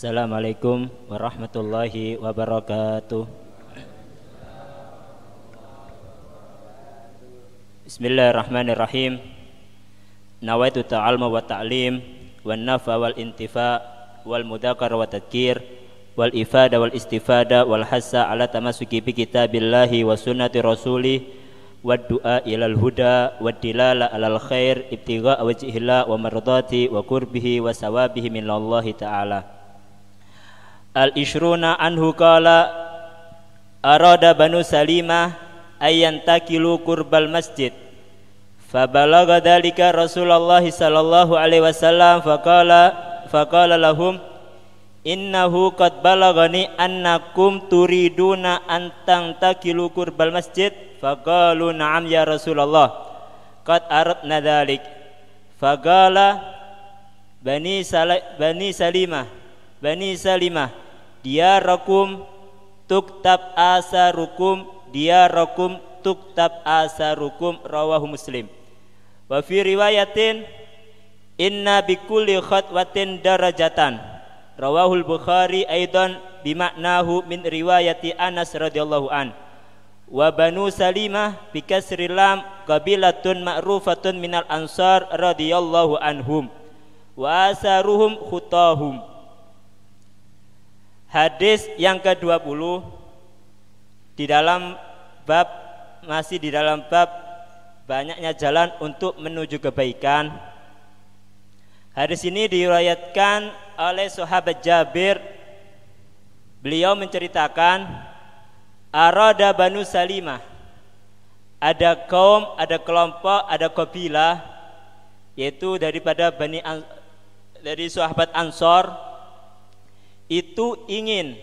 Assalamualaikum warahmatullahi wabarakatuh. Bismillahirrahmanirrahim. Nawaitu ta'alma wa ta'lim wa nafa wal intifa wal mudakar wa tadkir wal ifada wal istifada wal hassa ala tamasuki bi kitabillahi wa sunnati rasuli Wa du'a ilal huda wa dilala alal khair Ibtiqa wajhillah wa mardati wa kurbihi wa sawabihi minallahi Allah ta'ala Al-Ishruna anhu kala arada Banu Salimah ayyan takilu qurbal masjid Fabalaga dalika Rasulullah sallallahu alaihi wasallam faqala faqala lahum innahu qad balagani annakum turiduna antang takilu kurbal masjid faqalu na'am ya rasulullah qad aradna dhalik faqala bani sal bani salimah Bani Salimah dia Diyarakum tuktab asarukum Diyarakum tuktab asarukum Rawahu muslim Wa fi riwayatin Inna bikulli khatwatin darajatan Rawahul Bukhari Aidan bimaknahu min riwayati Anas radhiyallahu an Wa banu salimah bikasri lam qabilatun ma'rufatun minal ansar radhiyallahu anhum Wa asaruhum khutahum Hadis yang ke-20 di dalam bab masih di dalam bab banyaknya jalan untuk menuju kebaikan. Hadis ini diriwayatkan oleh sahabat Jabir. Beliau menceritakan Arada Banu Salimah. Ada kaum, ada kelompok, ada kabilah yaitu daripada Bani dari sahabat Ansor itu ingin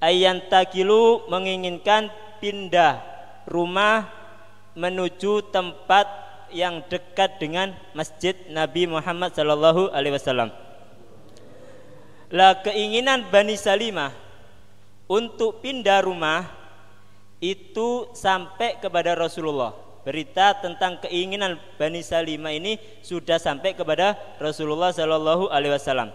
ayantakilu menginginkan pindah rumah menuju tempat yang dekat dengan masjid Nabi Muhammad Sallallahu Alaihi Wasallam. Lah keinginan Bani Salimah untuk pindah rumah itu sampai kepada Rasulullah. Berita tentang keinginan Bani Salimah ini sudah sampai kepada Rasulullah Sallallahu Alaihi Wasallam.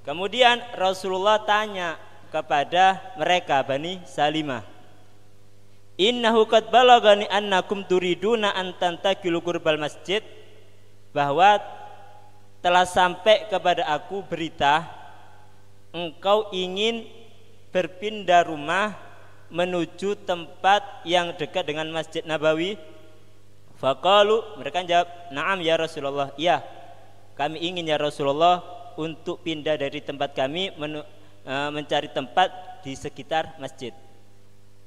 Kemudian Rasulullah tanya kepada mereka Bani Salimah. Innahu qad balagani annakum turiduna an tantakilu qurbal masjid bahwa telah sampai kepada aku berita engkau ingin berpindah rumah menuju tempat yang dekat dengan Masjid Nabawi Fakalu mereka jawab, "Na'am ya Rasulullah." "Iya, kami ingin ya Rasulullah untuk pindah dari tempat kami men e, mencari tempat di sekitar masjid.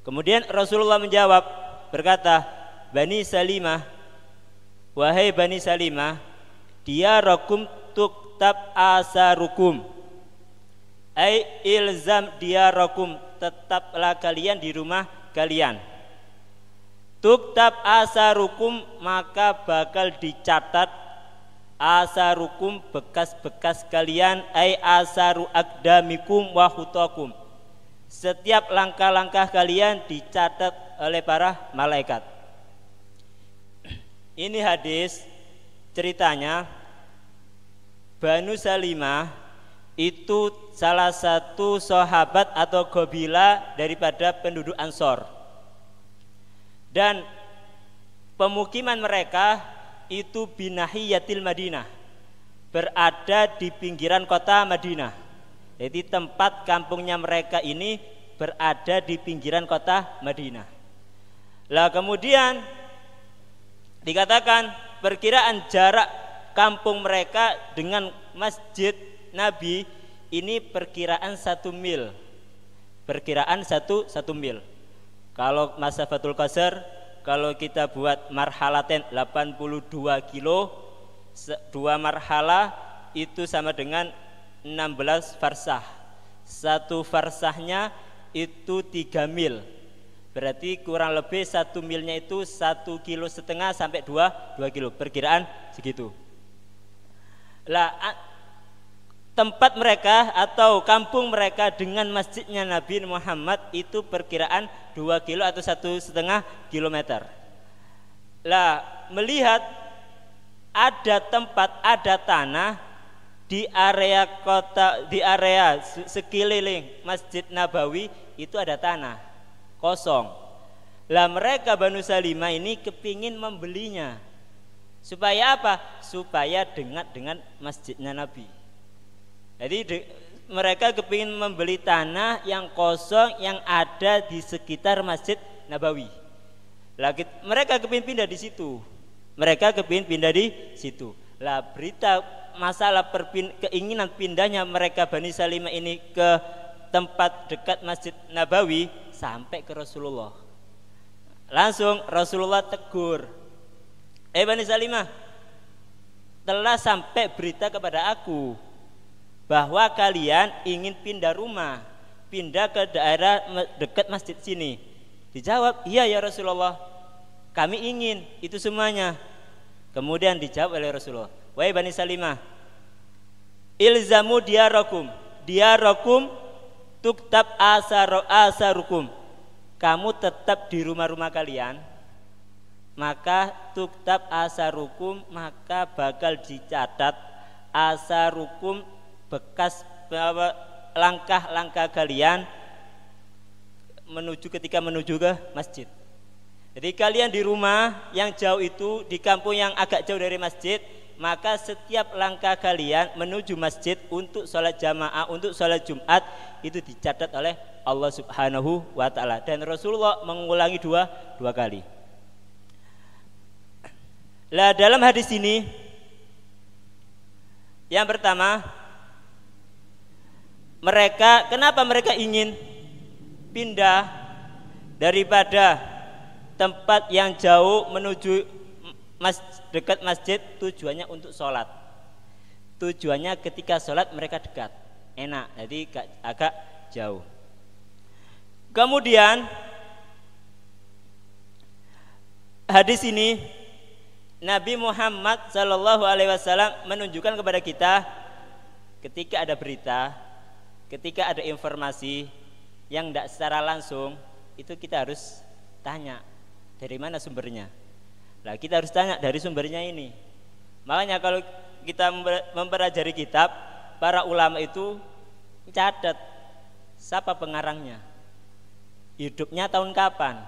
Kemudian Rasulullah menjawab berkata, Bani Salimah, wahai Bani Salimah, dia rokum tuktab asarukum. Ai ilzam dia rokum tetaplah kalian di rumah kalian. Tuk Tuktab asarukum maka bakal dicatat asarukum bekas-bekas kalian ai asaru akdamikum wa hutakum setiap langkah-langkah kalian dicatat oleh para malaikat ini hadis ceritanya Banu Salimah itu salah satu sahabat atau gobila daripada penduduk Ansor dan pemukiman mereka itu binahiyatil Madinah berada di pinggiran kota Madinah jadi tempat kampungnya mereka ini berada di pinggiran kota Madinah lah kemudian dikatakan perkiraan jarak kampung mereka dengan masjid Nabi ini perkiraan satu mil perkiraan satu satu mil kalau masa masafatul Qasar kalau kita buat marhalaten 82 kilo dua marhalah itu sama dengan 16 farsah satu farsahnya itu 3 mil berarti kurang lebih satu milnya itu satu kilo setengah sampai dua dua kilo perkiraan segitu lah tempat mereka atau kampung mereka dengan masjidnya Nabi Muhammad itu perkiraan 2 kilo atau satu setengah kilometer. Lah melihat ada tempat ada tanah di area kota di area sekeliling Masjid Nabawi itu ada tanah kosong. Lah mereka Banu Salimah ini kepingin membelinya. Supaya apa? Supaya dengat dengan masjidnya Nabi. Jadi de, mereka kepingin membeli tanah yang kosong yang ada di sekitar Masjid Nabawi. Lagi, mereka kepingin pindah di situ. Mereka kepingin pindah di situ. Lah berita masalah perpin, keinginan pindahnya mereka Bani Salimah ini ke tempat dekat Masjid Nabawi sampai ke Rasulullah. Langsung Rasulullah tegur. Eh Bani Salimah, telah sampai berita kepada aku bahwa kalian ingin pindah rumah, pindah ke daerah dekat masjid sini. Dijawab, "Iya ya Rasulullah. Kami ingin itu semuanya." Kemudian dijawab oleh Rasulullah, "Wahai Bani Salimah, ilzamu diarokum, diarokum, tuktab asar rukum, Kamu tetap di rumah-rumah kalian, maka tuktab rukum, maka bakal dicatat rukum bekas langkah-langkah kalian menuju ketika menuju ke masjid. Jadi kalian di rumah yang jauh itu di kampung yang agak jauh dari masjid, maka setiap langkah kalian menuju masjid untuk sholat jamaah, untuk sholat Jumat itu dicatat oleh Allah Subhanahu wa taala dan Rasulullah mengulangi dua dua kali. Lah dalam hadis ini yang pertama mereka kenapa mereka ingin pindah daripada tempat yang jauh menuju mas, dekat masjid tujuannya untuk sholat tujuannya ketika sholat mereka dekat enak jadi agak, agak jauh kemudian hadis ini Nabi Muhammad Shallallahu Alaihi Wasallam menunjukkan kepada kita ketika ada berita ketika ada informasi yang tidak secara langsung itu kita harus tanya dari mana sumbernya nah kita harus tanya dari sumbernya ini makanya kalau kita mempelajari kitab para ulama itu catat siapa pengarangnya hidupnya tahun kapan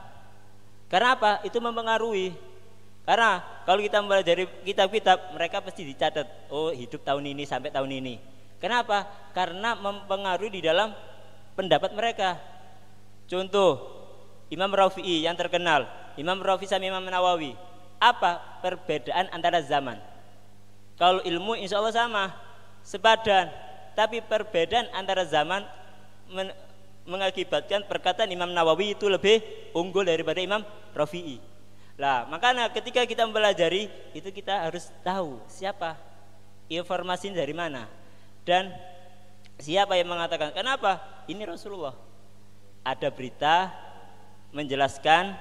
karena apa itu mempengaruhi karena kalau kita mempelajari kitab-kitab mereka pasti dicatat oh hidup tahun ini sampai tahun ini Kenapa? Karena mempengaruhi di dalam pendapat mereka. Contoh, Imam Rafi'i yang terkenal, Imam Rafi'i sama Imam Nawawi. Apa perbedaan antara zaman? Kalau ilmu insya Allah sama, sepadan. Tapi perbedaan antara zaman men mengakibatkan perkataan Imam Nawawi itu lebih unggul daripada Imam Rafi'i. Lah, makanya ketika kita mempelajari itu kita harus tahu siapa, informasi dari mana. Dan siapa yang mengatakan? Kenapa? Ini Rasulullah. Ada berita menjelaskan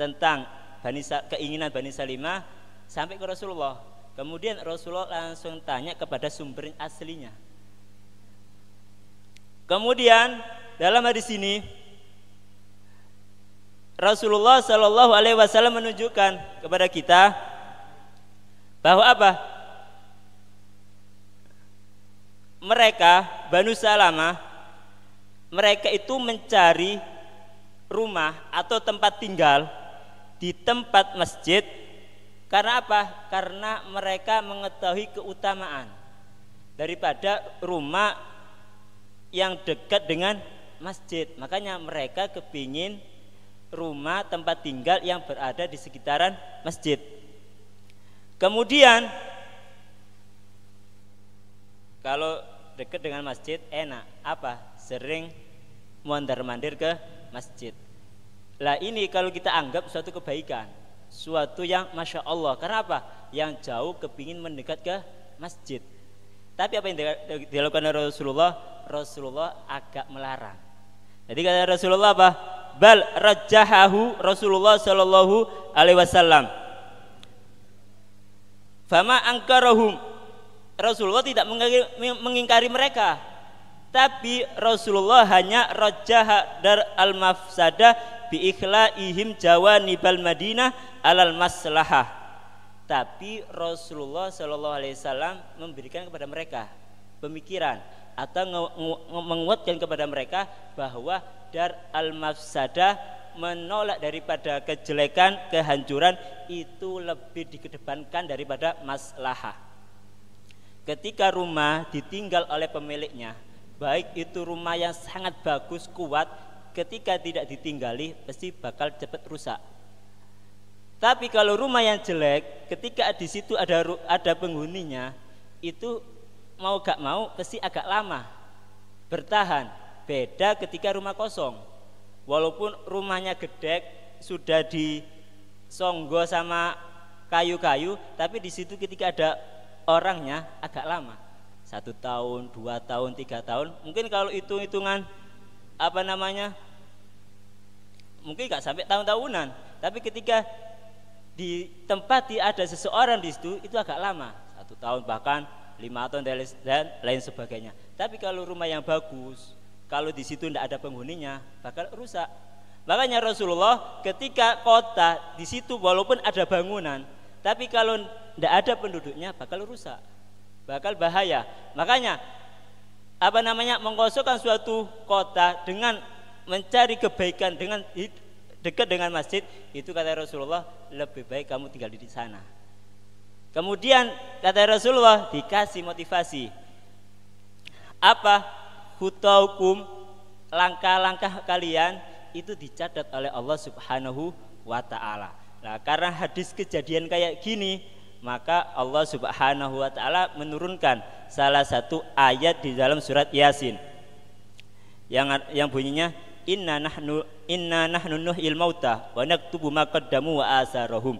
tentang Bani, keinginan Bani Salimah sampai ke Rasulullah. Kemudian Rasulullah langsung tanya kepada sumber aslinya. Kemudian dalam hadis ini Rasulullah Shallallahu Alaihi Wasallam menunjukkan kepada kita bahwa apa? mereka Banu Salama mereka itu mencari rumah atau tempat tinggal di tempat masjid karena apa? Karena mereka mengetahui keutamaan daripada rumah yang dekat dengan masjid. Makanya mereka kepingin rumah tempat tinggal yang berada di sekitaran masjid. Kemudian kalau dekat dengan masjid enak apa sering mondar mandir ke masjid lah ini kalau kita anggap suatu kebaikan suatu yang masya Allah karena apa yang jauh kepingin mendekat ke masjid tapi apa yang dilakukan oleh Rasulullah Rasulullah agak melarang jadi kata Rasulullah apa bal rajahahu Rasulullah Shallallahu Alaihi Wasallam fama angkarahum Rasulullah tidak mengingkari mereka tapi Rasulullah hanya rajaha dar al mafsadah bi ikhlaihim jawanibal madinah alal maslahah tapi Rasulullah Shallallahu Alaihi Wasallam memberikan kepada mereka pemikiran atau menguatkan kepada mereka bahwa dar al mafsadah menolak daripada kejelekan, kehancuran itu lebih dikedepankan daripada maslahah. Ketika rumah ditinggal oleh pemiliknya, baik itu rumah yang sangat bagus, kuat, ketika tidak ditinggali pasti bakal cepat rusak. Tapi kalau rumah yang jelek, ketika di situ ada ada penghuninya, itu mau gak mau pasti agak lama bertahan. Beda ketika rumah kosong. Walaupun rumahnya gedek sudah disonggo sama kayu-kayu, tapi di situ ketika ada orangnya agak lama satu tahun dua tahun tiga tahun mungkin kalau hitung hitungan apa namanya mungkin nggak sampai tahun tahunan tapi ketika di tempat ada seseorang di situ itu agak lama satu tahun bahkan lima tahun dan lain sebagainya tapi kalau rumah yang bagus kalau di situ tidak ada penghuninya bakal rusak makanya Rasulullah ketika kota di situ walaupun ada bangunan tapi kalau tidak ada penduduknya bakal rusak, bakal bahaya. Makanya apa namanya mengkosongkan suatu kota dengan mencari kebaikan dengan dekat dengan masjid itu kata Rasulullah lebih baik kamu tinggal di sana. Kemudian kata Rasulullah dikasih motivasi apa hukum-hukum langkah-langkah kalian itu dicatat oleh Allah Subhanahu wa taala. Nah, karena hadis kejadian kayak gini, maka Allah Subhanahu wa taala menurunkan salah satu ayat di dalam surat Yasin. Yang yang bunyinya inna nahnu inna nahnu nuhil mauta wa naktubu ma qaddamu wa asarahum.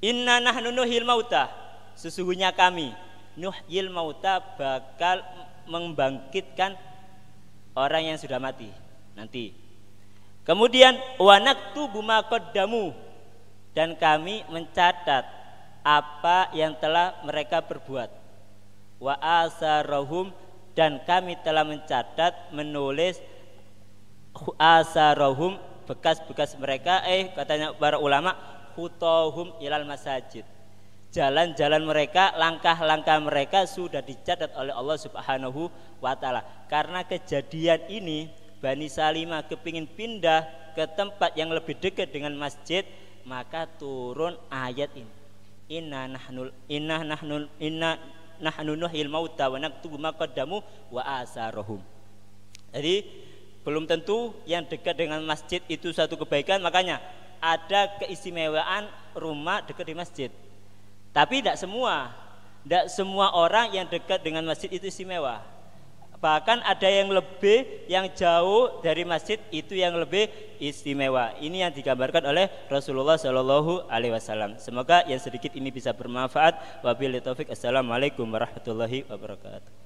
Inna nahnu nuhil mauta sesungguhnya kami nuhil mauta bakal membangkitkan orang yang sudah mati nanti Kemudian wanak tu damu dan kami mencatat apa yang telah mereka perbuat. Wa asarohum dan kami telah mencatat menulis asarohum bekas-bekas mereka eh katanya para ulama hutohum ilal masajid jalan-jalan mereka, langkah-langkah mereka sudah dicatat oleh Allah Subhanahu wa taala. Karena kejadian ini Bani Salimah kepingin pindah ke tempat yang lebih dekat dengan masjid maka turun ayat ini inna nahnul inna nahnul inna nahnu nuhil mauta wa naktubu maqaddamu wa Asarohum. jadi belum tentu yang dekat dengan masjid itu satu kebaikan makanya ada keistimewaan rumah dekat di masjid tapi tidak semua tidak semua orang yang dekat dengan masjid itu istimewa Bahkan ada yang lebih yang jauh dari masjid itu yang lebih istimewa. Ini yang digambarkan oleh Rasulullah Shallallahu Alaihi Wasallam. Semoga yang sedikit ini bisa bermanfaat. Wabillahi taufik. Assalamualaikum warahmatullahi wabarakatuh.